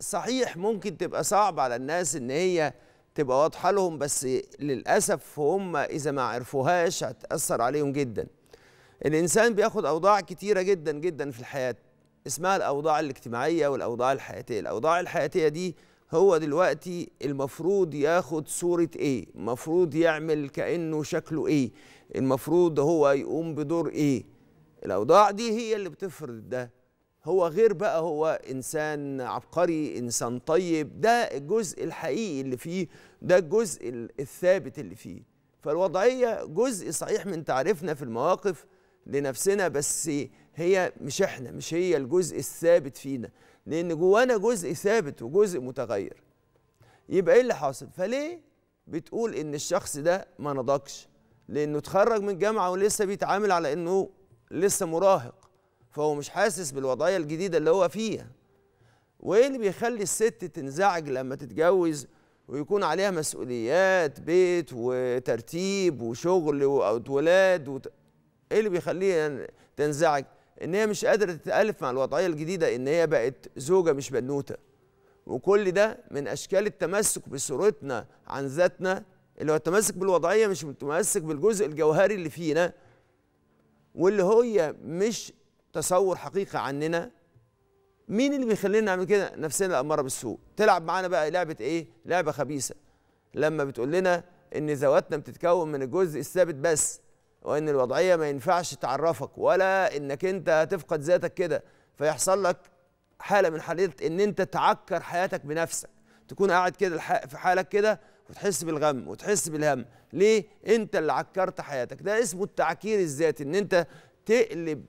صحيح ممكن تبقى صعب على الناس ان هي تبقى واضحه لهم بس للاسف هم اذا ما عرفوهاش هتاثر عليهم جدا الانسان بياخد اوضاع كتيره جدا جدا في الحياه اسمها الاوضاع الاجتماعيه والاوضاع الحياتيه الاوضاع الحياتيه دي هو دلوقتي المفروض ياخد صورة ايه المفروض يعمل كأنه شكله ايه المفروض هو يقوم بدور ايه الاوضاع دي هي اللي بتفرض ده هو غير بقى هو انسان عبقري انسان طيب ده الجزء الحقيقي اللي فيه ده الجزء الثابت اللي فيه فالوضعيه جزء صحيح من تعريفنا في المواقف لنفسنا بس هي مش احنا مش هي الجزء الثابت فينا لان جوانا جزء ثابت وجزء متغير يبقى ايه اللي حاصل فليه بتقول ان الشخص ده ما نضجش لانه اتخرج من الجامعه ولسه بيتعامل على انه لسه مراهق فهو مش حاسس بالوضعيه الجديده اللي هو فيها وايه اللي بيخلي الست تنزعج لما تتجوز ويكون عليها مسؤوليات بيت وترتيب وشغل واولاد وت... ايه اللي بيخليها تنزعج ان هي مش قادره تتالف مع الوضعيه الجديده ان هي بقت زوجه مش بنوته وكل ده من اشكال التمسك بصورتنا عن ذاتنا اللي هو التمسك بالوضعيه مش متمسك بالجزء الجوهري اللي فينا واللي هي مش تصور حقيقي عننا مين اللي بيخلينا نعمل كده نفسنا الاماره بالسوء تلعب معانا بقى لعبه ايه لعبه خبيثه لما بتقول لنا ان ذواتنا بتتكون من الجزء الثابت بس وان الوضعيه ما ينفعش تعرفك ولا انك انت هتفقد ذاتك كده فيحصل لك حاله من حالات ان انت تعكر حياتك بنفسك تكون قاعد كده في حالك كده وتحس بالغم وتحس بالهم ليه انت اللي عكرت حياتك ده اسمه التعكير الذاتي ان انت تقلب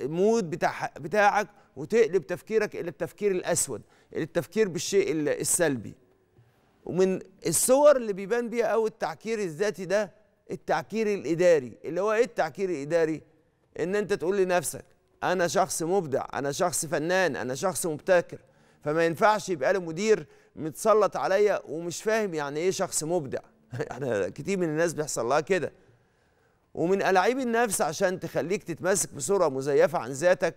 المود بتاع بتاعك وتقلب تفكيرك الى التفكير الاسود الى التفكير بالشيء السلبي ومن الصور اللي بيبان بيها قوي التعكير الذاتي ده التعكير الاداري اللي هو ايه التعكير الاداري ان انت تقول لنفسك انا شخص مبدع انا شخص فنان انا شخص مبتكر فما ينفعش يبقى لي مدير متسلط عليا ومش فاهم يعني ايه شخص مبدع احنا يعني كتير من الناس بيحصل لها كده ومن ألاعيب النفس عشان تخليك تتمسك بصورة مزيفة عن ذاتك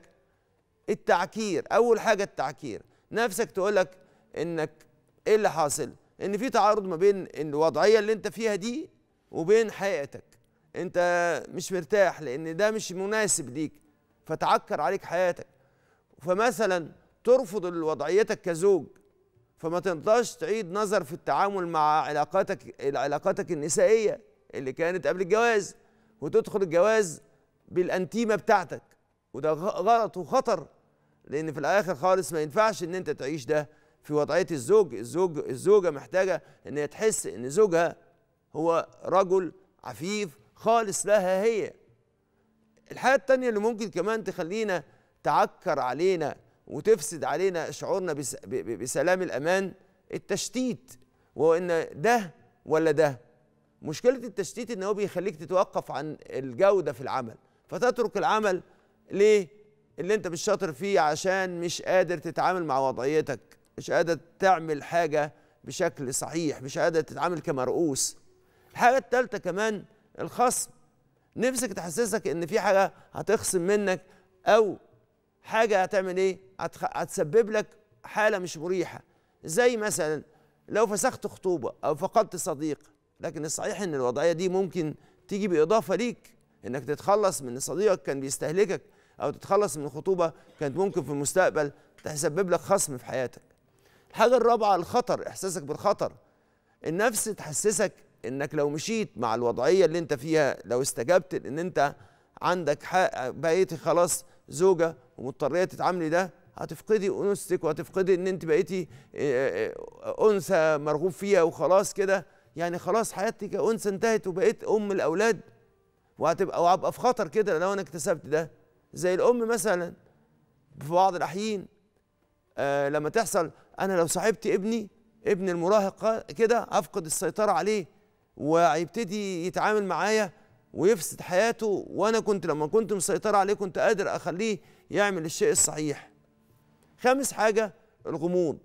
التعكير أول حاجة التعكير نفسك تقولك إنك إيه اللي حاصل إن في تعارض ما بين الوضعية اللي أنت فيها دي وبين حقيقتك أنت مش مرتاح لأن ده مش مناسب ليك فتعكر عليك حياتك فمثلا ترفض وضعيتك كزوج فما تنضاش تعيد نظر في التعامل مع علاقاتك علاقاتك النسائيه اللي كانت قبل الجواز وتدخل الجواز بالانتيمه بتاعتك وده غلط وخطر لان في الاخر خالص ما ينفعش ان انت تعيش ده في وضعيه الزوج الزوج الزوجه محتاجه ان هي تحس ان زوجها هو رجل عفيف خالص لها هي الحاجه التانيه اللي ممكن كمان تخلينا تعكر علينا وتفسد علينا شعورنا بسلام الامان التشتيت وان ده ولا ده مشكله التشتيت ان هو بيخليك تتوقف عن الجوده في العمل فتترك العمل ليه اللي انت مش شاطر فيه عشان مش قادر تتعامل مع وضعيتك مش قادر تعمل حاجه بشكل صحيح مش قادر تتعامل كمرؤوس الحاجه الثالثه كمان الخصم نفسك تحسسك ان في حاجه هتخصم منك او حاجه هتعمل ايه هتسبب لك حاله مش مريحه زي مثلا لو فسخت خطوبه او فقدت صديق لكن الصحيح ان الوضعيه دي ممكن تيجي باضافه ليك انك تتخلص من صديقك كان بيستهلكك او تتخلص من خطوبه كانت ممكن في المستقبل تسبب لك خصم في حياتك الحاجه الرابعه الخطر احساسك بالخطر النفس تحسسك انك لو مشيت مع الوضعيه اللي انت فيها لو استجبت ان انت عندك حق بقيتي خلاص زوجه ومضطريه تتعاملي ده هتفقدي انوثتك وهتفقدي ان انت بقيتي انثى مرغوب فيها وخلاص كده يعني خلاص حياتي كأنثى انتهت وبقيت أم الأولاد وهتبقى وهبقى في خطر كده لو أنا اكتسبت ده زي الأم مثلا في بعض الأحيان آه لما تحصل أنا لو صاحبت ابني ابن المراهق كده أفقد السيطرة عليه وهيبتدي يتعامل معايا ويفسد حياته وانا كنت لما كنت مسيطرة عليه كنت قادر اخليه يعمل الشيء الصحيح خامس حاجه الغموض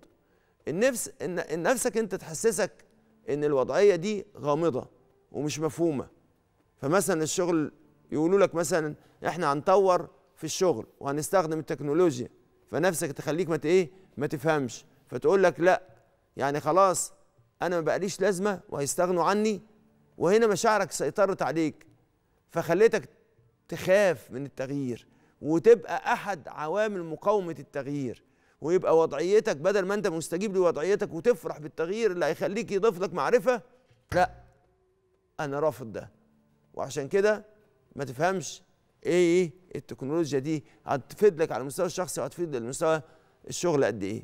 النفس ان نفسك انت تحسسك ان الوضعيه دي غامضه ومش مفهومه فمثلا الشغل يقولوا لك مثلا احنا هنطور في الشغل وهنستخدم التكنولوجيا فنفسك تخليك ما ايه ما تفهمش فتقول لك لا يعني خلاص انا ما بقاليش لازمه وهيستغنوا عني وهنا مشاعرك سيطرت عليك فخليتك تخاف من التغيير وتبقى احد عوامل مقاومه التغيير ويبقى وضعيتك بدل ما انت مستجيب لوضعيتك وتفرح بالتغيير اللي هيخليك يضيف لك معرفه لا انا رافض ده وعشان كده ما تفهمش ايه, إيه التكنولوجيا دي هتفيد لك على المستوى الشخصي وهتفيد المستوى الشغل قد ايه